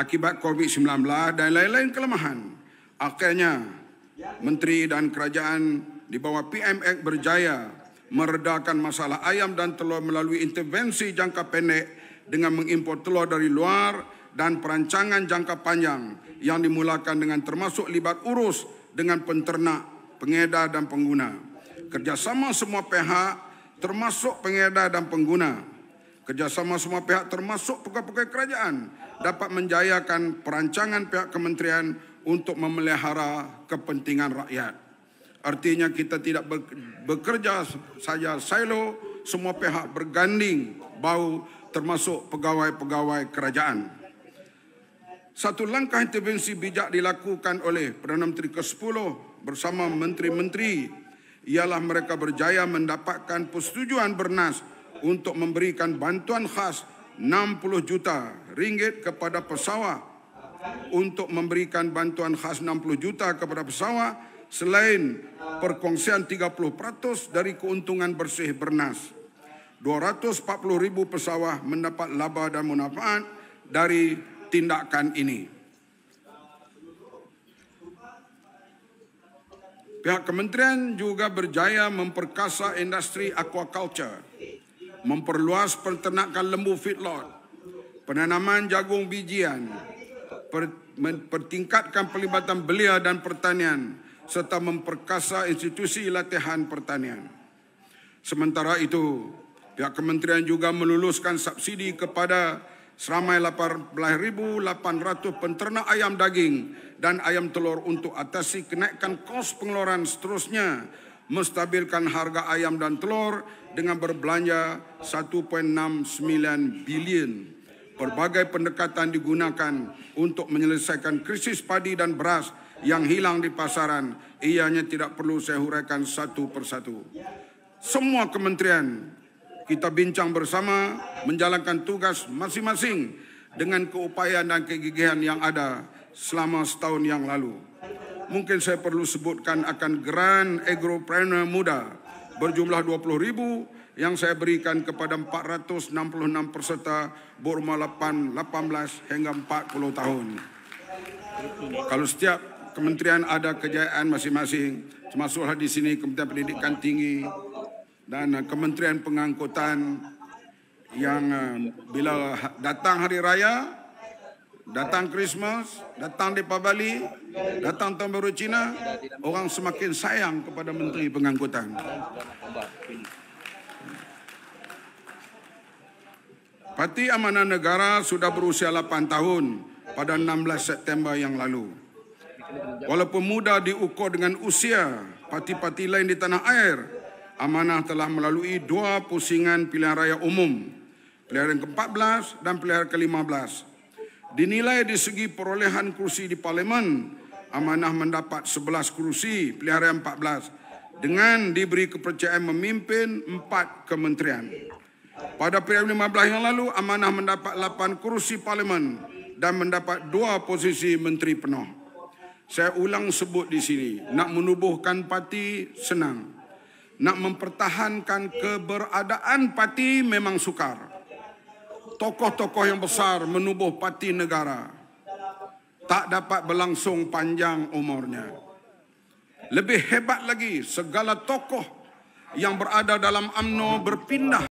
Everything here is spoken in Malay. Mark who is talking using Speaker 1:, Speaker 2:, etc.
Speaker 1: akibat COVID-19 dan lain-lain kelemahan. Akhirnya, Menteri dan Kerajaan di bawah PMX berjaya meredakan masalah ayam dan telur melalui intervensi jangka pendek dengan mengimpor telur dari luar dan perancangan jangka panjang yang dimulakan dengan termasuk libat urus dengan penternak, pengedar dan pengguna. Kerjasama semua pihak termasuk pengedar dan pengguna Kerjasama semua pihak termasuk pegawai-pegawai kerajaan dapat menjayakan perancangan pihak kementerian untuk memelihara kepentingan rakyat. Artinya kita tidak bekerja saja silo, semua pihak berganding bau termasuk pegawai-pegawai kerajaan. Satu langkah intervensi bijak dilakukan oleh Perdana Menteri ke-10 bersama menteri-menteri ialah mereka berjaya mendapatkan persetujuan bernas untuk memberikan bantuan khas 60 juta ringgit kepada pesawat untuk memberikan bantuan khas 60 juta kepada pesawat selain perkongsian 30% dari keuntungan bersih bernas. 240 ribu pesawat mendapat laba dan manfaat dari tindakan ini. Pihak kementerian juga berjaya memperkasa industri aquaculture memperluas pertenakan lembu feedlot, penanaman jagung bijian, per, mempertingkatkan pelibatan belia dan pertanian serta memperkasa institusi latihan pertanian. Sementara itu, pihak kementerian juga meluluskan subsidi kepada seramai 18,800 penternak ayam daging dan ayam telur untuk atasi kenaikan kos pengeluaran seterusnya menstabilkan harga ayam dan telur dengan berbelanja 1.69 bilion. Berbagai pendekatan digunakan untuk menyelesaikan krisis padi dan beras yang hilang di pasaran. Ianya tidak perlu saya huraikan satu persatu. Semua kementerian kita bincang bersama menjalankan tugas masing-masing dengan keupayaan dan kegigihan yang ada selama setahun yang lalu mungkin saya perlu sebutkan akan Grand Agropreneur Muda berjumlah 20000 yang saya berikan kepada 466 peserta berumur 8, 18 hingga 40 tahun. Kalau setiap kementerian ada kejayaan masing-masing, termasuklah di sini Kementerian Pendidikan Tinggi dan eh, Kementerian Pengangkutan yang eh, bila datang hari raya, Datang Christmas, datang di Bali, datang tahun baru Cina, orang semakin sayang kepada Menteri Pengangkutan. Parti Amanah Negara sudah berusia 8 tahun pada 16 September yang lalu. Walaupun muda diukur dengan usia parti-parti lain di tanah air, Amanah telah melalui dua pusingan pilihan raya umum, pilihan ke-14 dan pilihan ke-15 dinilai di segi perolehan kursi di parlimen amanah mendapat 11 kursi pilihan 14 dengan diberi kepercayaan memimpin 4 kementerian pada pilihan 15 yang lalu amanah mendapat 8 kursi parlimen dan mendapat 2 posisi menteri penuh saya ulang sebut di sini nak menubuhkan parti senang nak mempertahankan keberadaan parti memang sukar tokoh-tokoh yang besar menubuh pati negara tak dapat berlangsung panjang umurnya. Lebih hebat lagi, segala tokoh yang berada dalam UMNO berpindah